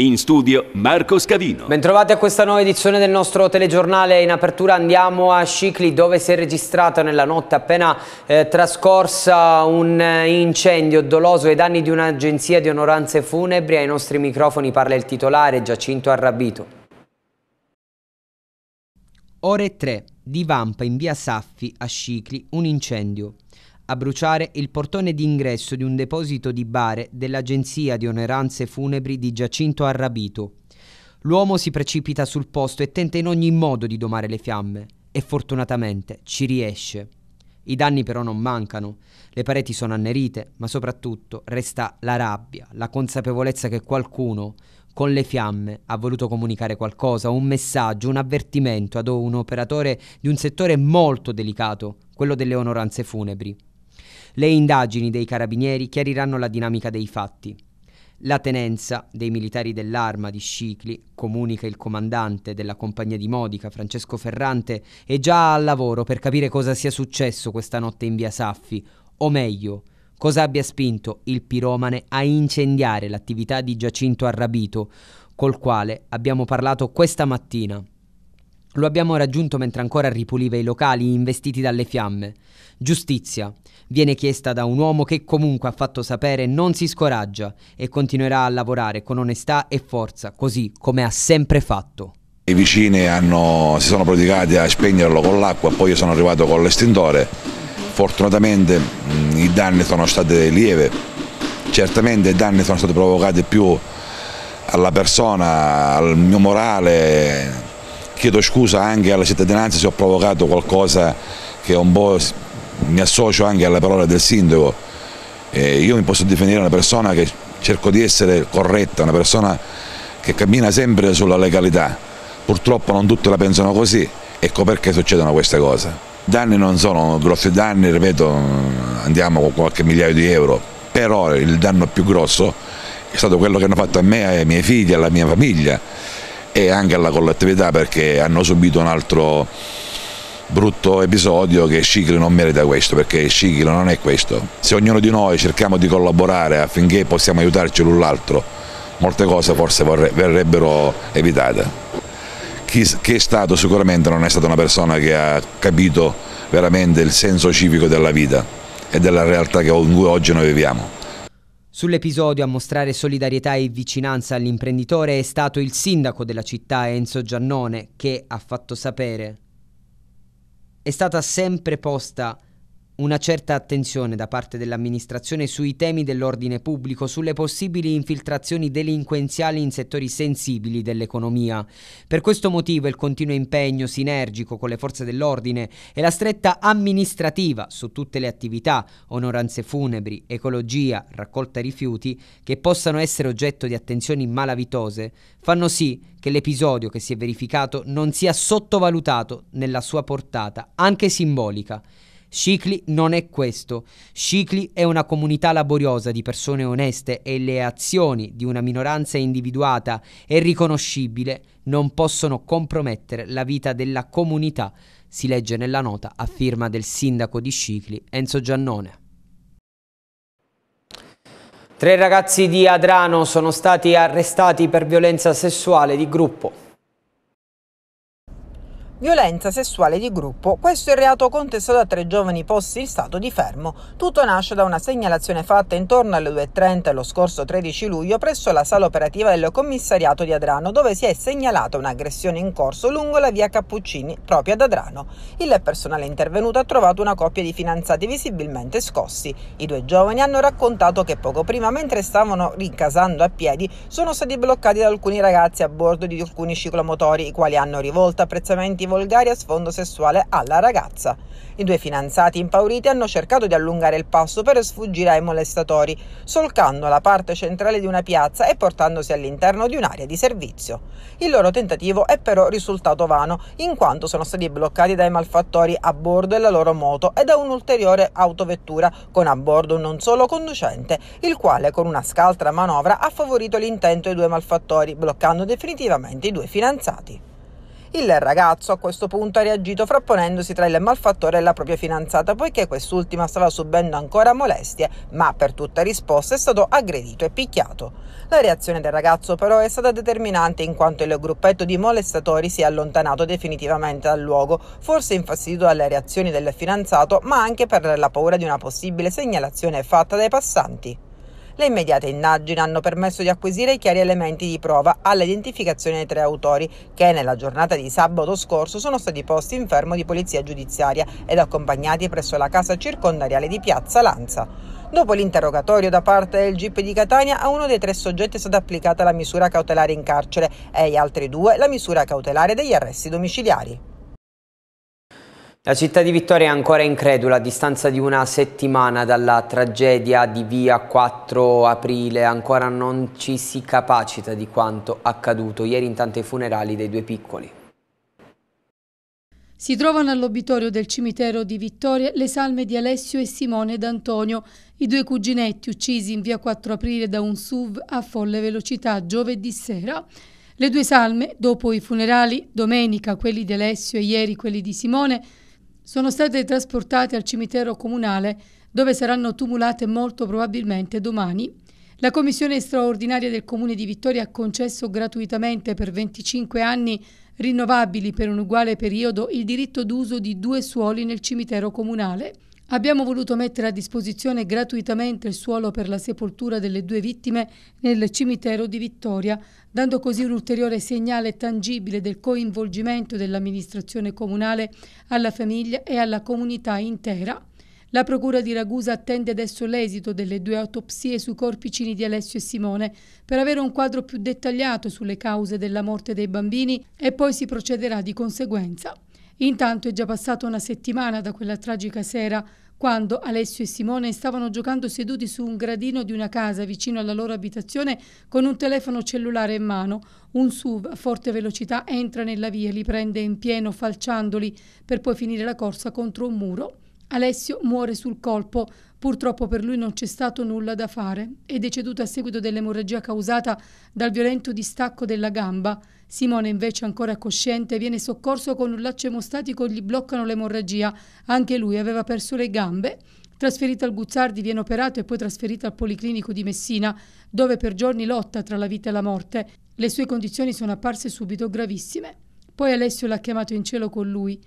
In studio Marco Scavino. Bentrovati a questa nuova edizione del nostro telegiornale. In apertura andiamo a Scicli dove si è registrata nella notte appena eh, trascorsa un eh, incendio doloso ai danni di un'agenzia di onoranze funebri. Ai nostri microfoni parla il titolare Giacinto Arrabito. Ore 3. Divampa in via Saffi a Scicli un incendio a bruciare il portone d'ingresso di un deposito di bare dell'Agenzia di Oneranze Funebri di Giacinto Arrabito. L'uomo si precipita sul posto e tenta in ogni modo di domare le fiamme e fortunatamente ci riesce. I danni però non mancano, le pareti sono annerite, ma soprattutto resta la rabbia, la consapevolezza che qualcuno con le fiamme ha voluto comunicare qualcosa, un messaggio, un avvertimento ad un operatore di un settore molto delicato, quello delle onoranze funebri. Le indagini dei carabinieri chiariranno la dinamica dei fatti. La tenenza dei militari dell'arma di Scicli, comunica il comandante della compagnia di Modica, Francesco Ferrante, è già al lavoro per capire cosa sia successo questa notte in via Saffi, o meglio, cosa abbia spinto il piromane a incendiare l'attività di Giacinto Arrabito, col quale abbiamo parlato questa mattina. Lo abbiamo raggiunto mentre ancora ripuliva i locali investiti dalle fiamme. Giustizia viene chiesta da un uomo che comunque ha fatto sapere non si scoraggia e continuerà a lavorare con onestà e forza, così come ha sempre fatto. I vicini hanno, si sono prodigati a spegnerlo con l'acqua, poi io sono arrivato con l'estintore. Fortunatamente mm, i danni sono stati lievi, certamente i danni sono stati provocati più alla persona, al mio morale, Chiedo scusa anche alla cittadinanza se ho provocato qualcosa che un po' mi associo anche alle parole del sindaco. Eh, io mi posso definire una persona che cerco di essere corretta, una persona che cammina sempre sulla legalità. Purtroppo non tutti la pensano così, ecco perché succedono queste cose. Danni non sono grossi danni, ripeto, andiamo con qualche migliaio di euro, però il danno più grosso è stato quello che hanno fatto a me, ai miei figli, alla mia famiglia e anche alla collettività perché hanno subito un altro brutto episodio che Scicli non merita questo perché Scicli non è questo se ognuno di noi cerchiamo di collaborare affinché possiamo aiutarci l'un l'altro molte cose forse verrebbero evitate chi, chi è stato sicuramente non è stata una persona che ha capito veramente il senso civico della vita e della realtà in cui oggi noi viviamo Sull'episodio a mostrare solidarietà e vicinanza all'imprenditore è stato il sindaco della città Enzo Giannone che ha fatto sapere. È stata sempre posta una certa attenzione da parte dell'amministrazione sui temi dell'ordine pubblico, sulle possibili infiltrazioni delinquenziali in settori sensibili dell'economia. Per questo motivo il continuo impegno sinergico con le forze dell'ordine e la stretta amministrativa su tutte le attività, onoranze funebri, ecologia, raccolta rifiuti, che possano essere oggetto di attenzioni malavitose, fanno sì che l'episodio che si è verificato non sia sottovalutato nella sua portata, anche simbolica. Scicli non è questo. Scicli è una comunità laboriosa di persone oneste e le azioni di una minoranza individuata e riconoscibile non possono compromettere la vita della comunità, si legge nella nota a firma del sindaco di Scicli Enzo Giannone. Tre ragazzi di Adrano sono stati arrestati per violenza sessuale di gruppo. Violenza sessuale di gruppo. Questo è il reato contestato a tre giovani posti in stato di fermo. Tutto nasce da una segnalazione fatta intorno alle 2.30 lo scorso 13 luglio presso la sala operativa del commissariato di Adrano, dove si è segnalata un'aggressione in corso lungo la via Cappuccini, proprio ad Adrano. Il personale intervenuto ha trovato una coppia di fidanzati visibilmente scossi. I due giovani hanno raccontato che poco prima, mentre stavano rincasando a piedi, sono stati bloccati da alcuni ragazzi a bordo di alcuni ciclomotori, i quali hanno rivolto apprezzamenti volgari a sfondo sessuale alla ragazza. I due fidanzati impauriti hanno cercato di allungare il passo per sfuggire ai molestatori, solcando la parte centrale di una piazza e portandosi all'interno di un'area di servizio. Il loro tentativo è però risultato vano, in quanto sono stati bloccati dai malfattori a bordo della loro moto e da un'ulteriore autovettura con a bordo un non solo conducente, il quale con una scaltra manovra ha favorito l'intento dei due malfattori, bloccando definitivamente i due fidanzati. Il ragazzo a questo punto ha reagito frapponendosi tra il malfattore e la propria fidanzata poiché quest'ultima stava subendo ancora molestie, ma per tutta risposta è stato aggredito e picchiato. La reazione del ragazzo però è stata determinante in quanto il gruppetto di molestatori si è allontanato definitivamente dal luogo, forse infastidito dalle reazioni del fidanzato ma anche per la paura di una possibile segnalazione fatta dai passanti. Le immediate indagini hanno permesso di acquisire chiari elementi di prova all'identificazione dei tre autori che nella giornata di sabato scorso sono stati posti in fermo di polizia giudiziaria ed accompagnati presso la casa circondariale di Piazza Lanza. Dopo l'interrogatorio da parte del GIP di Catania a uno dei tre soggetti è stata applicata la misura cautelare in carcere e agli altri due la misura cautelare degli arresti domiciliari. La città di Vittoria è ancora incredula a distanza di una settimana dalla tragedia di via 4 aprile, ancora non ci si capacita di quanto accaduto ieri intanto ai funerali dei due piccoli. Si trovano all'obitorio del cimitero di Vittoria le salme di Alessio e Simone D'Antonio, i due cuginetti uccisi in via 4 aprile da un SUV a folle velocità giovedì sera. Le due salme, dopo i funerali, domenica quelli di Alessio e ieri quelli di Simone, sono state trasportate al cimitero comunale dove saranno tumulate molto probabilmente domani. La commissione straordinaria del Comune di Vittoria ha concesso gratuitamente per 25 anni rinnovabili per un uguale periodo il diritto d'uso di due suoli nel cimitero comunale. Abbiamo voluto mettere a disposizione gratuitamente il suolo per la sepoltura delle due vittime nel cimitero di Vittoria, dando così un ulteriore segnale tangibile del coinvolgimento dell'amministrazione comunale alla famiglia e alla comunità intera. La Procura di Ragusa attende adesso l'esito delle due autopsie sui corpicini di Alessio e Simone per avere un quadro più dettagliato sulle cause della morte dei bambini e poi si procederà di conseguenza. Intanto è già passata una settimana da quella tragica sera quando Alessio e Simone stavano giocando seduti su un gradino di una casa vicino alla loro abitazione con un telefono cellulare in mano. Un SUV a forte velocità entra nella via, li prende in pieno falciandoli per poi finire la corsa contro un muro. Alessio muore sul colpo, purtroppo per lui non c'è stato nulla da fare. È deceduto a seguito dell'emorragia causata dal violento distacco della gamba. Simone invece ancora cosciente viene soccorso con un laccio emostatico gli bloccano l'emorragia. Anche lui aveva perso le gambe. Trasferito al Guzzardi viene operato e poi trasferito al Policlinico di Messina, dove per giorni lotta tra la vita e la morte. Le sue condizioni sono apparse subito gravissime. Poi Alessio l'ha chiamato in cielo con lui.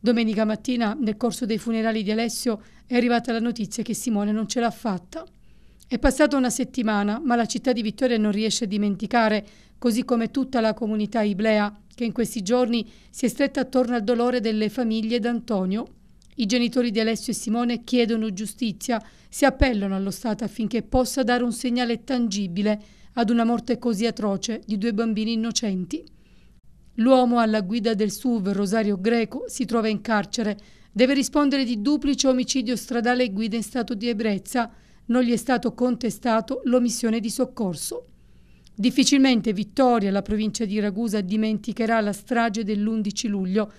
Domenica mattina, nel corso dei funerali di Alessio, è arrivata la notizia che Simone non ce l'ha fatta. È passata una settimana, ma la città di Vittoria non riesce a dimenticare, così come tutta la comunità iblea, che in questi giorni si è stretta attorno al dolore delle famiglie d'Antonio. I genitori di Alessio e Simone chiedono giustizia, si appellano allo Stato affinché possa dare un segnale tangibile ad una morte così atroce di due bambini innocenti. L'uomo alla guida del SUV, Rosario Greco, si trova in carcere. Deve rispondere di duplice omicidio stradale e guida in stato di ebbrezza non gli è stato contestato l'omissione di soccorso. Difficilmente Vittoria, la provincia di Ragusa, dimenticherà la strage dell'11 luglio.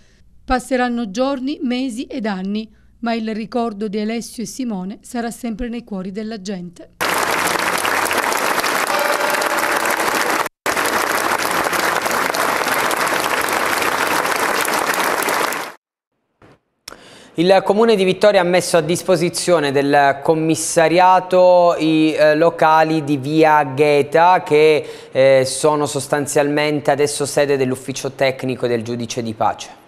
Passeranno giorni, mesi ed anni, ma il ricordo di Alessio e Simone sarà sempre nei cuori della gente. Il Comune di Vittoria ha messo a disposizione del commissariato i eh, locali di via Gheta che eh, sono sostanzialmente adesso sede dell'ufficio tecnico del giudice di pace.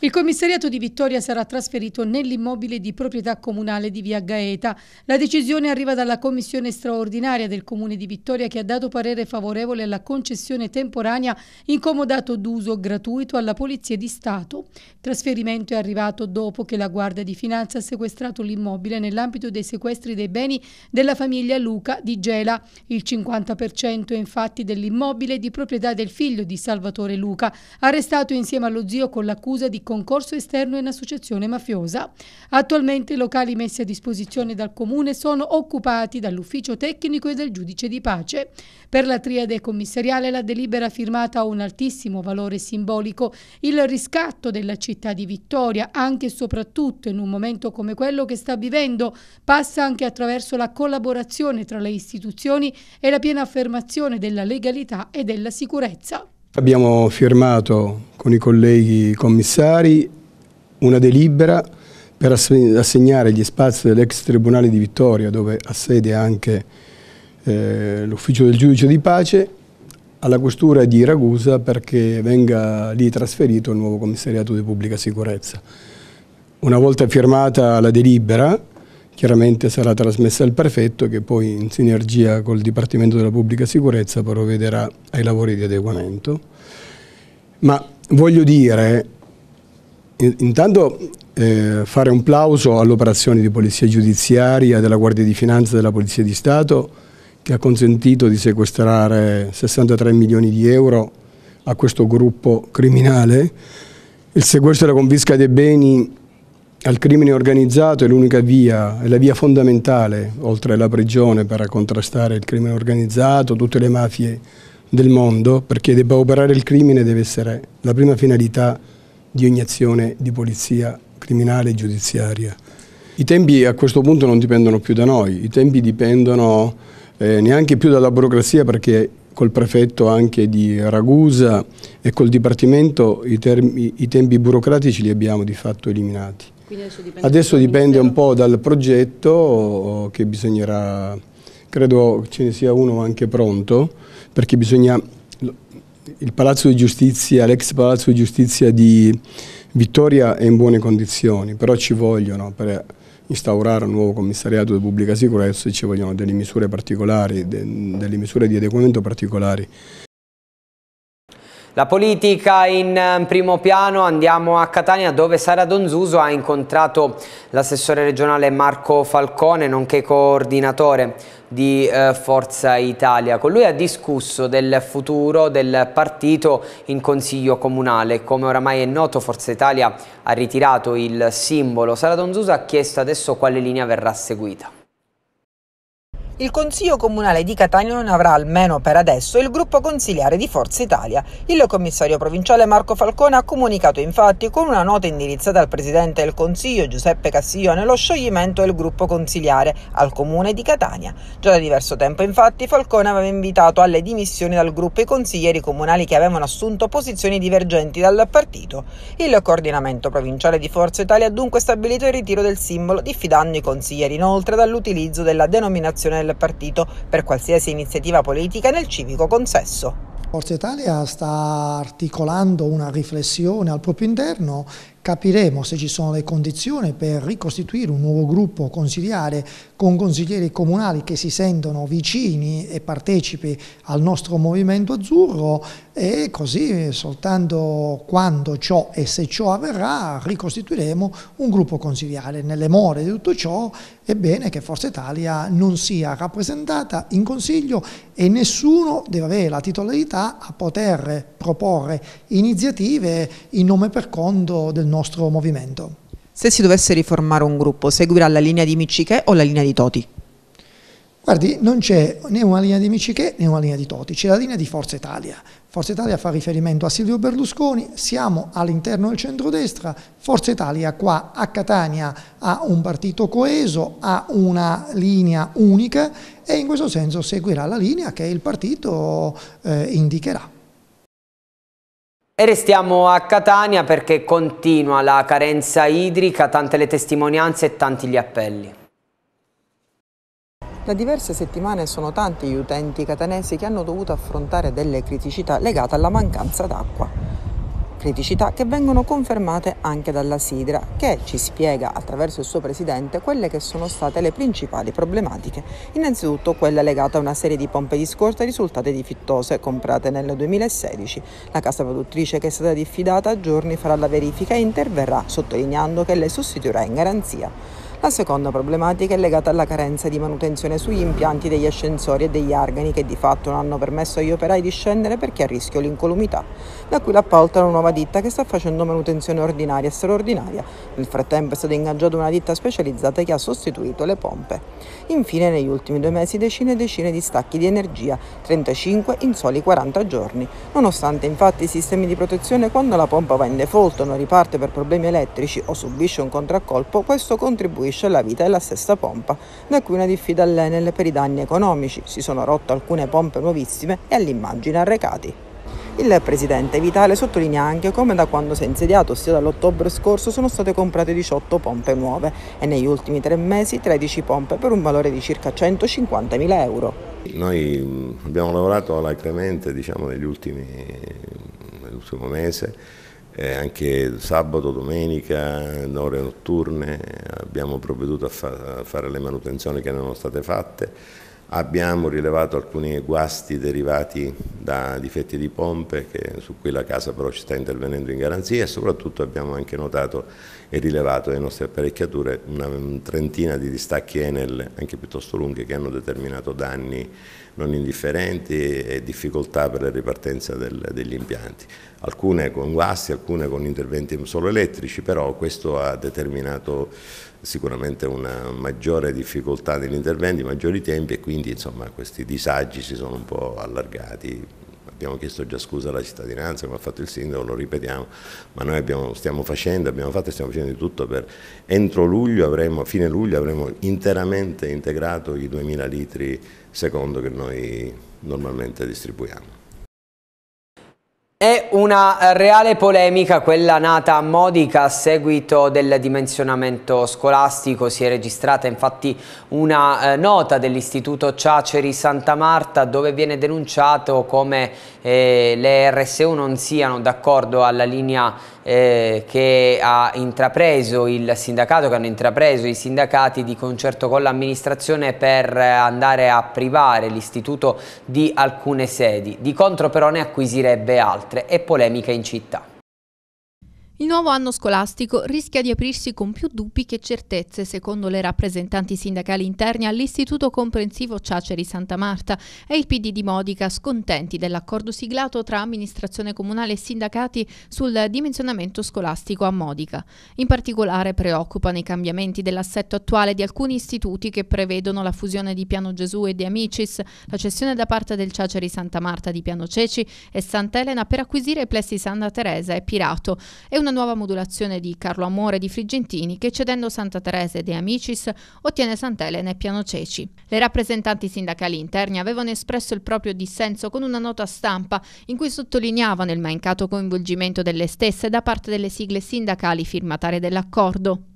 Il commissariato di Vittoria sarà trasferito nell'immobile di proprietà comunale di Via Gaeta. La decisione arriva dalla commissione straordinaria del Comune di Vittoria che ha dato parere favorevole alla concessione temporanea incomodato d'uso gratuito alla Polizia di Stato. Il trasferimento è arrivato dopo che la Guardia di Finanza ha sequestrato l'immobile nell'ambito dei sequestri dei beni della famiglia Luca di Gela. Il 50% infatti dell'immobile di proprietà del figlio di Salvatore Luca, arrestato insieme allo zio con l'accusa di concorso esterno in associazione mafiosa. Attualmente i locali messi a disposizione dal Comune sono occupati dall'ufficio tecnico e dal giudice di pace. Per la triade commissariale la delibera firmata ha un altissimo valore simbolico, il riscatto della città di Vittoria, anche e soprattutto in un momento come quello che sta vivendo, passa anche attraverso la collaborazione tra le istituzioni e la piena affermazione della legalità e della sicurezza. Abbiamo firmato con i colleghi commissari una delibera per assegnare gli spazi dell'ex Tribunale di Vittoria, dove ha sede anche eh, l'ufficio del giudice di pace, alla questura di Ragusa perché venga lì trasferito il nuovo commissariato di pubblica sicurezza. Una volta firmata la delibera, chiaramente sarà trasmessa al prefetto che poi in sinergia col Dipartimento della Pubblica Sicurezza provvederà ai lavori di adeguamento. Ma voglio dire, intanto eh, fare un plauso all'operazione di polizia giudiziaria, della Guardia di Finanza e della Polizia di Stato che ha consentito di sequestrare 63 milioni di euro a questo gruppo criminale. Il sequestro e la confisca dei beni al crimine organizzato è l'unica via, è la via fondamentale, oltre alla prigione, per contrastare il crimine organizzato, tutte le mafie del mondo, perché debba operare il crimine deve essere la prima finalità di ogni azione di polizia criminale e giudiziaria. I tempi a questo punto non dipendono più da noi, i tempi dipendono eh, neanche più dalla burocrazia perché col prefetto anche di Ragusa e col Dipartimento i, i tempi burocratici li abbiamo di fatto eliminati. Adesso dipende, adesso dipende un po' dal progetto che bisognerà, credo ce ne sia uno anche pronto, perché bisogna, il Palazzo di Giustizia, l'ex Palazzo di Giustizia di Vittoria è in buone condizioni, però ci vogliono per instaurare un nuovo commissariato di pubblica sicurezza ci vogliono delle misure particolari, de, delle misure di adeguamento particolari la politica in ehm, primo piano, andiamo a Catania dove Sara Donzuso ha incontrato l'assessore regionale Marco Falcone, nonché coordinatore di eh, Forza Italia. Con lui ha discusso del futuro del partito in consiglio comunale. Come oramai è noto Forza Italia ha ritirato il simbolo. Sara Donzuso ha chiesto adesso quale linea verrà seguita. Il Consiglio Comunale di Catania non avrà almeno per adesso il gruppo consigliare di Forza Italia. Il commissario provinciale Marco Falcone ha comunicato infatti con una nota indirizzata al Presidente del Consiglio Giuseppe Castiglione lo scioglimento del gruppo consigliare al Comune di Catania. Già da diverso tempo infatti Falcone aveva invitato alle dimissioni dal gruppo i consiglieri comunali che avevano assunto posizioni divergenti dal partito. Il coordinamento provinciale di Forza Italia ha dunque stabilito il ritiro del simbolo diffidando i consiglieri inoltre dall'utilizzo della denominazione del del partito per qualsiasi iniziativa politica nel civico consesso. Forza Italia sta articolando una riflessione al proprio interno capiremo se ci sono le condizioni per ricostituire un nuovo gruppo consigliare con consiglieri comunali che si sentono vicini e partecipi al nostro movimento azzurro e così soltanto quando ciò e se ciò avverrà ricostituiremo un gruppo consigliare. Nelle more di tutto ciò è bene che Forza Italia non sia rappresentata in consiglio e nessuno deve avere la titolarità a poter proporre iniziative in nome per conto del nostro movimento. Se si dovesse riformare un gruppo, seguirà la linea di Michiche o la linea di Toti? Guardi, non c'è né una linea di Michiche né una linea di Toti, c'è la linea di Forza Italia. Forza Italia fa riferimento a Silvio Berlusconi, siamo all'interno del centrodestra, Forza Italia qua a Catania ha un partito coeso, ha una linea unica e in questo senso seguirà la linea che il partito eh, indicherà. E restiamo a Catania perché continua la carenza idrica, tante le testimonianze e tanti gli appelli. Da diverse settimane sono tanti gli utenti catanesi che hanno dovuto affrontare delle criticità legate alla mancanza d'acqua criticità che vengono confermate anche dalla Sidra, che ci spiega attraverso il suo presidente quelle che sono state le principali problematiche. Innanzitutto quella legata a una serie di pompe di scorta risultate difittose comprate nel 2016. La casa produttrice che è stata diffidata a giorni farà la verifica e interverrà sottolineando che le sostituirà in garanzia. La seconda problematica è legata alla carenza di manutenzione sugli impianti degli ascensori e degli argani che di fatto non hanno permesso agli operai di scendere perché a rischio l'incolumità, da qui l'appalto una nuova ditta che sta facendo manutenzione ordinaria e straordinaria. Nel frattempo è stata ingaggiata una ditta specializzata che ha sostituito le pompe. Infine negli ultimi due mesi decine e decine di stacchi di energia, 35 in soli 40 giorni. Nonostante infatti i sistemi di protezione quando la pompa va in default o non riparte per problemi elettrici o subisce un contraccolpo, questo contribuisce restituisce alla vita la stessa pompa, da cui una diffida all'Enel per i danni economici, si sono rotte alcune pompe nuovissime e all'immagine arrecati. Il presidente Vitale sottolinea anche come da quando si è insediato, ossia dall'ottobre scorso, sono state comprate 18 pompe nuove e negli ultimi tre mesi 13 pompe per un valore di circa 150.000 euro. Noi mm, abbiamo lavorato alacremente diciamo, negli ultimi, nell'ultimo mese eh, anche sabato, domenica, in ore notturne, abbiamo provveduto a, fa a fare le manutenzioni che erano state fatte, abbiamo rilevato alcuni guasti derivati da difetti di pompe che, su cui la casa però ci sta intervenendo in garanzia e soprattutto abbiamo anche notato e rilevato le nostre apparecchiature una trentina di distacchi Enel anche piuttosto lunghi che hanno determinato danni non indifferenti e difficoltà per la ripartenza del, degli impianti alcune con guasti, alcune con interventi solo elettrici, però questo ha determinato sicuramente una maggiore difficoltà degli interventi, maggiori tempi e quindi insomma, questi disagi si sono un po' allargati. Abbiamo chiesto già scusa alla cittadinanza, come ha fatto il sindaco, lo ripetiamo, ma noi abbiamo, stiamo facendo, abbiamo fatto e stiamo facendo di tutto per entro luglio, avremo, fine luglio avremo interamente integrato i 2000 litri secondo che noi normalmente distribuiamo. È una eh, reale polemica quella nata a Modica a seguito del dimensionamento scolastico, si è registrata infatti una eh, nota dell'istituto Ciaceri Santa Marta dove viene denunciato come eh, le RSU non siano d'accordo alla linea eh, che ha intrapreso il sindacato, che hanno intrapreso i sindacati di concerto con l'amministrazione per andare a privare l'istituto di alcune sedi. Di contro però ne acquisirebbe altre e polemica in città. Il nuovo anno scolastico rischia di aprirsi con più dubbi che certezze, secondo le rappresentanti sindacali interne all'Istituto Comprensivo Ciaceri Santa Marta e il PD di Modica, scontenti dell'accordo siglato tra amministrazione comunale e sindacati sul dimensionamento scolastico a Modica. In particolare preoccupano i cambiamenti dell'assetto attuale di alcuni istituti che prevedono la fusione di Piano Gesù e di Amicis, la cessione da parte del Ciaceri Santa Marta di Piano Ceci e Sant'Elena per acquisire i plessi Santa Teresa e Pirato e una una nuova modulazione di Carlo Amore di Frigentini che cedendo Santa Teresa De Amicis ottiene Sant'Elena e Piano Ceci. Le rappresentanti sindacali interni avevano espresso il proprio dissenso con una nota stampa in cui sottolineavano il mancato coinvolgimento delle stesse da parte delle sigle sindacali firmatarie dell'accordo.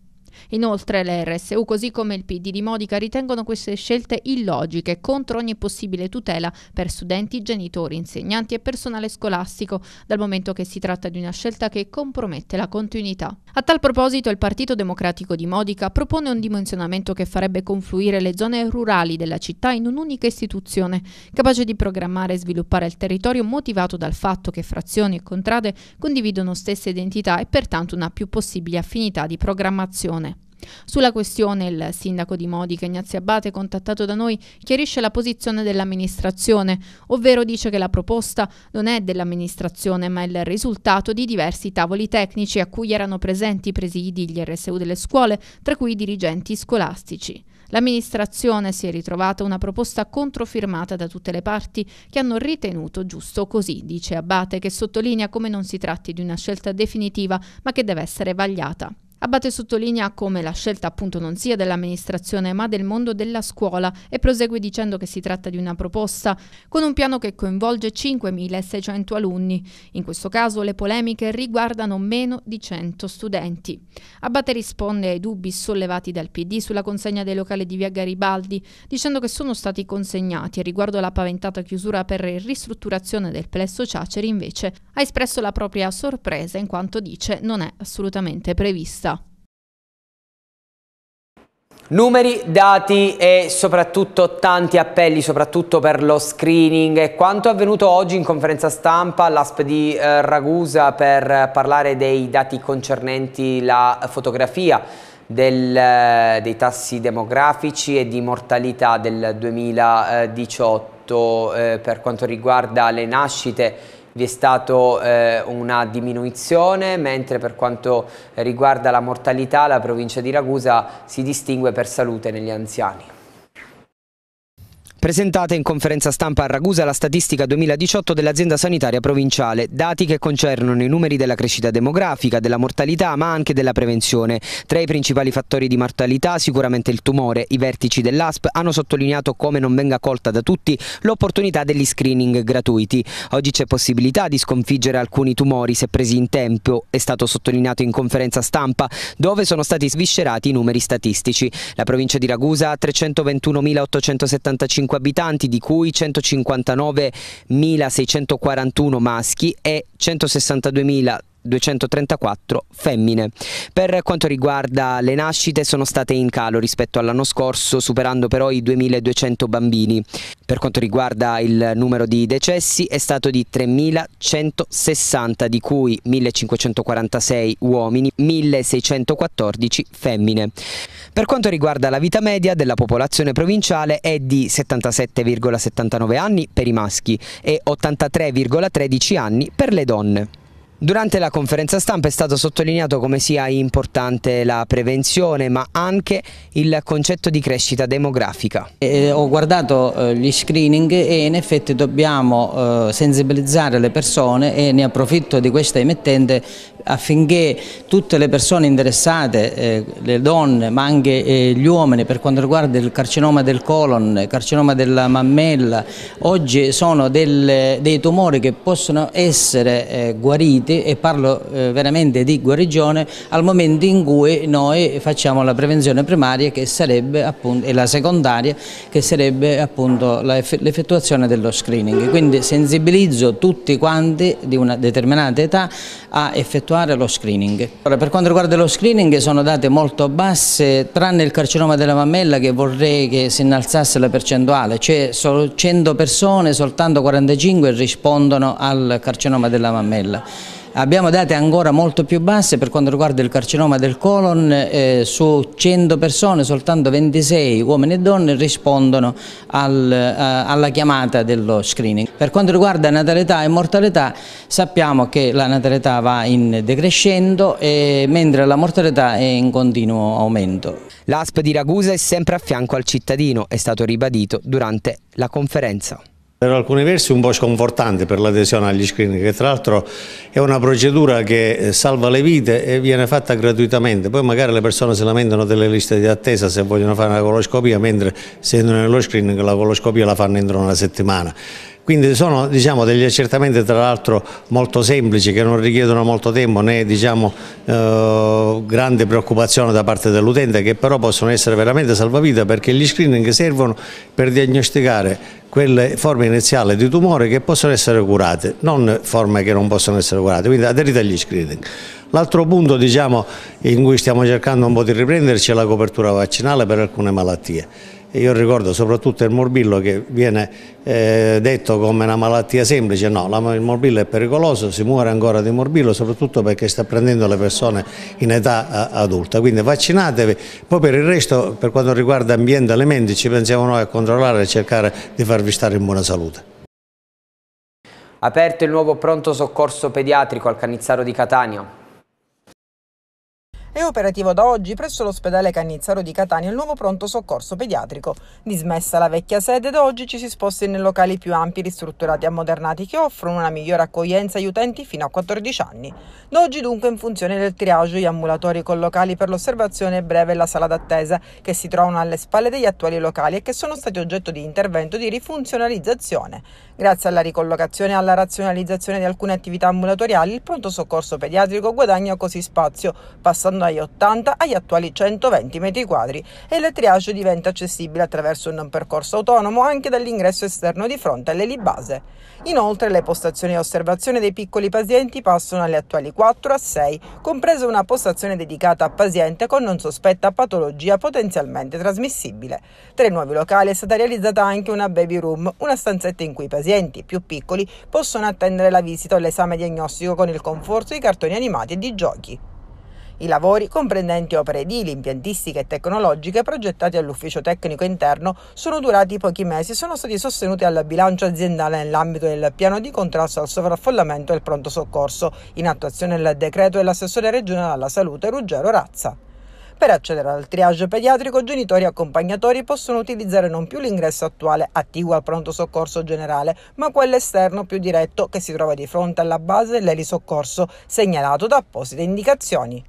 Inoltre le RSU, così come il PD di Modica, ritengono queste scelte illogiche contro ogni possibile tutela per studenti, genitori, insegnanti e personale scolastico, dal momento che si tratta di una scelta che compromette la continuità. A tal proposito il Partito Democratico di Modica propone un dimensionamento che farebbe confluire le zone rurali della città in un'unica istituzione, capace di programmare e sviluppare il territorio motivato dal fatto che frazioni e contrade condividono stesse identità e pertanto una più possibile affinità di programmazione. Sulla questione il sindaco di Modica, Ignazio Abate, contattato da noi, chiarisce la posizione dell'amministrazione, ovvero dice che la proposta non è dell'amministrazione ma è il risultato di diversi tavoli tecnici a cui erano presenti i presidi, gli RSU delle scuole, tra cui i dirigenti scolastici. L'amministrazione si è ritrovata una proposta controfirmata da tutte le parti che hanno ritenuto giusto così, dice Abate, che sottolinea come non si tratti di una scelta definitiva ma che deve essere vagliata. Abate sottolinea come la scelta appunto non sia dell'amministrazione ma del mondo della scuola e prosegue dicendo che si tratta di una proposta con un piano che coinvolge 5.600 alunni. In questo caso le polemiche riguardano meno di 100 studenti. Abate risponde ai dubbi sollevati dal PD sulla consegna dei locali di via Garibaldi dicendo che sono stati consegnati e riguardo alla paventata chiusura per ristrutturazione del plesso Ciaceri invece ha espresso la propria sorpresa in quanto dice non è assolutamente prevista. Numeri, dati e soprattutto tanti appelli, soprattutto per lo screening. quanto è avvenuto oggi in conferenza stampa all'ASP di eh, Ragusa per parlare dei dati concernenti la fotografia, del, eh, dei tassi demografici e di mortalità del 2018 eh, per quanto riguarda le nascite vi è stata eh, una diminuzione, mentre per quanto riguarda la mortalità la provincia di Ragusa si distingue per salute negli anziani. Presentata in conferenza stampa a Ragusa la statistica 2018 dell'azienda sanitaria provinciale, dati che concernono i numeri della crescita demografica, della mortalità ma anche della prevenzione. Tra i principali fattori di mortalità sicuramente il tumore. I vertici dell'ASP hanno sottolineato come non venga colta da tutti l'opportunità degli screening gratuiti. Oggi c'è possibilità di sconfiggere alcuni tumori se presi in tempo, è stato sottolineato in conferenza stampa, dove sono stati sviscerati i numeri statistici. La provincia di Ragusa ha 321.875 145 abitanti, di cui 159.641 maschi e 162.000 234 femmine. Per quanto riguarda le nascite sono state in calo rispetto all'anno scorso, superando però i 2200 bambini. Per quanto riguarda il numero di decessi è stato di 3160, di cui 1546 uomini, 1614 femmine. Per quanto riguarda la vita media della popolazione provinciale è di 77,79 anni per i maschi e 83,13 anni per le donne. Durante la conferenza stampa è stato sottolineato come sia importante la prevenzione ma anche il concetto di crescita demografica. Eh, ho guardato eh, gli screening e in effetti dobbiamo eh, sensibilizzare le persone e ne approfitto di questa emettente affinché tutte le persone interessate, eh, le donne ma anche eh, gli uomini per quanto riguarda il carcinoma del colon, il carcinoma della mammella, oggi sono del, dei tumori che possono essere eh, guariti coinvolti e parlo eh, veramente di guarigione al momento in cui noi facciamo la prevenzione primaria appunto, e la secondaria che sarebbe appunto l'effettuazione dello screening. Quindi sensibilizzo tutti quanti di una determinata età a effettuare lo screening. Allora, per quanto riguarda lo screening sono date molto basse tranne il carcinoma della mammella che vorrei che si innalzasse la percentuale, cioè 100 persone soltanto 45 rispondono al carcinoma della mammella. Abbiamo date ancora molto più basse per quanto riguarda il carcinoma del colon, eh, su 100 persone soltanto 26 uomini e donne rispondono al, eh, alla chiamata dello screening. Per quanto riguarda natalità e mortalità sappiamo che la natalità va in decrescendo e, mentre la mortalità è in continuo aumento. L'ASP di Ragusa è sempre a fianco al cittadino, è stato ribadito durante la conferenza. Per alcuni versi un po' sconfortante per l'adesione agli screening, che tra l'altro è una procedura che eh, salva le vite e viene fatta gratuitamente. Poi magari le persone si lamentano delle liste di attesa se vogliono fare una coloscopia, mentre se entrano nello screening la coloscopia la fanno entro una settimana. Quindi sono diciamo, degli accertamenti tra l'altro molto semplici che non richiedono molto tempo né diciamo, eh, grande preoccupazione da parte dell'utente che però possono essere veramente salvavita perché gli screening servono per diagnosticare quelle forme iniziali di tumore che possono essere curate, non forme che non possono essere curate, quindi aderite agli screening. L'altro punto diciamo, in cui stiamo cercando un po' di riprenderci è la copertura vaccinale per alcune malattie io ricordo soprattutto il morbillo che viene eh, detto come una malattia semplice, no, la, il morbillo è pericoloso, si muore ancora di morbillo soprattutto perché sta prendendo le persone in età a, eh, adulta, quindi vaccinatevi, poi per il resto per quanto riguarda ambiente e alimenti ci pensiamo noi a controllare e cercare di farvi stare in buona salute. Aperto il nuovo pronto soccorso pediatrico al Canizzaro di Catania. È operativo da oggi presso l'ospedale Cannizzaro di Catania il nuovo pronto soccorso pediatrico. Dismessa la vecchia sede, da oggi ci si sposta in locali più ampi, ristrutturati e ammodernati che offrono una migliore accoglienza agli utenti fino a 14 anni. Da oggi dunque in funzione del triage gli ambulatori con locali per l'osservazione breve e la sala d'attesa che si trovano alle spalle degli attuali locali e che sono stati oggetto di intervento di rifunzionalizzazione. Grazie alla ricollocazione e alla razionalizzazione di alcune attività ambulatoriali, il pronto soccorso pediatrico guadagna così spazio, passando dagli 80 agli attuali 120 metri quadri e il triage diventa accessibile attraverso un percorso autonomo anche dall'ingresso esterno di fronte all'elibase. Inoltre le postazioni di osservazione dei piccoli pazienti passano alle attuali 4 a 6, compresa una postazione dedicata a paziente con non sospetta patologia potenzialmente trasmissibile. Tra i nuovi locali è stata realizzata anche una baby room, una stanzetta in cui i pazienti più piccoli possono attendere la visita o l'esame diagnostico con il conforto di cartoni animati e di giochi. I lavori, comprendenti opere edili, impiantistiche e tecnologiche progettati all'ufficio tecnico interno, sono durati pochi mesi e sono stati sostenuti al bilancio aziendale nell'ambito del piano di contrasto al sovraffollamento e al pronto soccorso, in attuazione del decreto dell'assessore regionale alla salute Ruggero Razza. Per accedere al triage pediatrico, genitori e accompagnatori possono utilizzare non più l'ingresso attuale attiguo al pronto soccorso generale, ma quello esterno più diretto che si trova di fronte alla base dell'elisoccorso, segnalato da apposite indicazioni.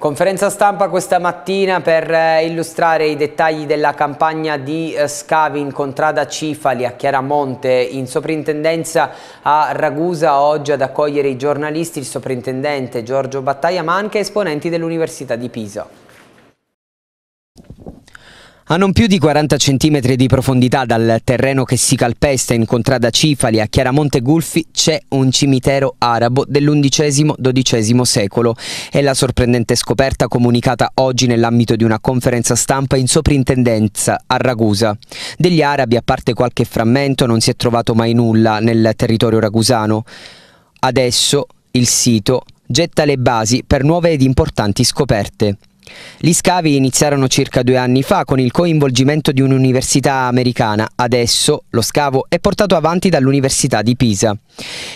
Conferenza stampa questa mattina per eh, illustrare i dettagli della campagna di eh, scavi in contrada Cifali a Chiaramonte in soprintendenza a Ragusa oggi ad accogliere i giornalisti il soprintendente Giorgio Battaglia ma anche esponenti dell'Università di Pisa. A non più di 40 cm di profondità dal terreno che si calpesta in contrada Cifali a Chiaramonte Gulfi c'è un cimitero arabo dell'undicesimo-dodicesimo secolo. È la sorprendente scoperta comunicata oggi nell'ambito di una conferenza stampa in soprintendenza a Ragusa. Degli arabi, a parte qualche frammento, non si è trovato mai nulla nel territorio ragusano. Adesso il sito getta le basi per nuove ed importanti scoperte. Gli scavi iniziarono circa due anni fa con il coinvolgimento di un'università americana. Adesso lo scavo è portato avanti dall'Università di Pisa.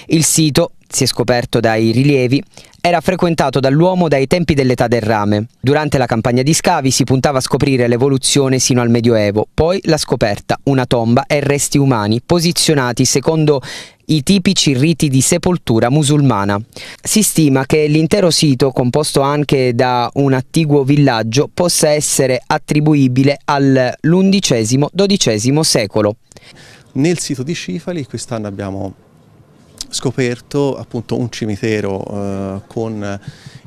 Il sito, si è scoperto dai rilievi, era frequentato dall'uomo dai tempi dell'età del rame. Durante la campagna di scavi si puntava a scoprire l'evoluzione sino al Medioevo, poi la scoperta, una tomba e resti umani posizionati secondo i tipici riti di sepoltura musulmana. Si stima che l'intero sito, composto anche da un attiguo villaggio, possa essere attribuibile all'undicesimo-dodicesimo secolo. Nel sito di Cifali quest'anno abbiamo scoperto appunto un cimitero eh, con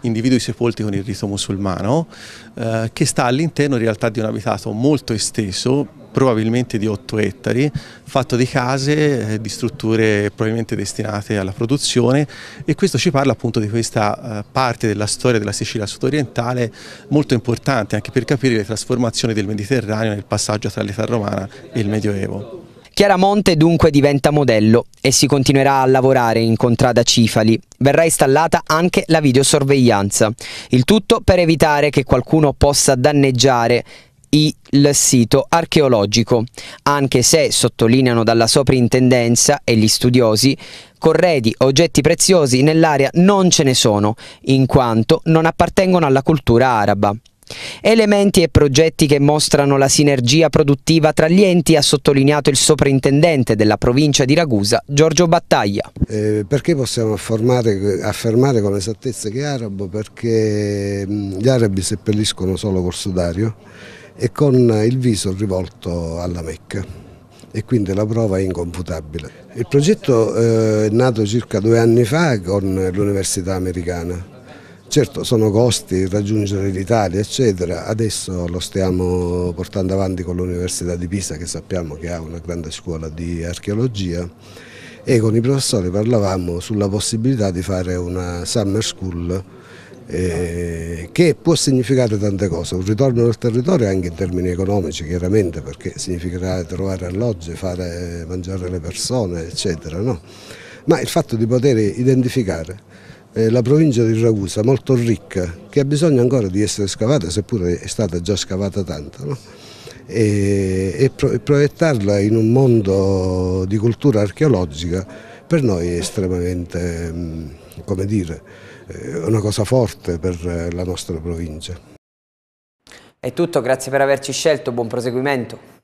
individui sepolti con il rito musulmano eh, che sta all'interno in realtà di un abitato molto esteso probabilmente di 8 ettari, fatto di case, eh, di strutture probabilmente destinate alla produzione e questo ci parla appunto di questa eh, parte della storia della Sicilia sudorientale molto importante anche per capire le trasformazioni del Mediterraneo nel passaggio tra l'età romana e il Medioevo. Chiaramonte dunque diventa modello e si continuerà a lavorare in contrada Cifali. Verrà installata anche la videosorveglianza. Il tutto per evitare che qualcuno possa danneggiare il sito archeologico, anche se, sottolineano dalla soprintendenza e gli studiosi, corredi, oggetti preziosi nell'area non ce ne sono, in quanto non appartengono alla cultura araba. Elementi e progetti che mostrano la sinergia produttiva tra gli enti ha sottolineato il soprintendente della provincia di Ragusa, Giorgio Battaglia. Eh, perché possiamo affermare, affermare con esattezza che è arabo? Perché gli arabi seppelliscono solo col sudario e con il viso rivolto alla Mecca e quindi la prova è incomputabile. Il progetto eh, è nato circa due anni fa con l'Università Americana. Certo sono costi raggiungere l'Italia eccetera, adesso lo stiamo portando avanti con l'Università di Pisa che sappiamo che ha una grande scuola di archeologia e con i professori parlavamo sulla possibilità di fare una summer school eh, che può significare tante cose, un ritorno nel territorio anche in termini economici chiaramente perché significherà trovare alloggi, fare mangiare le persone eccetera, no? ma il fatto di poter identificare eh, la provincia di Ragusa molto ricca che ha bisogno ancora di essere scavata seppure è stata già scavata tanto no? e, e, pro, e, proiettarla in un mondo di cultura archeologica per noi è estremamente mm, come dire eh, una cosa forte per eh, la nostra provincia. È tutto, grazie per averci scelto, buon proseguimento.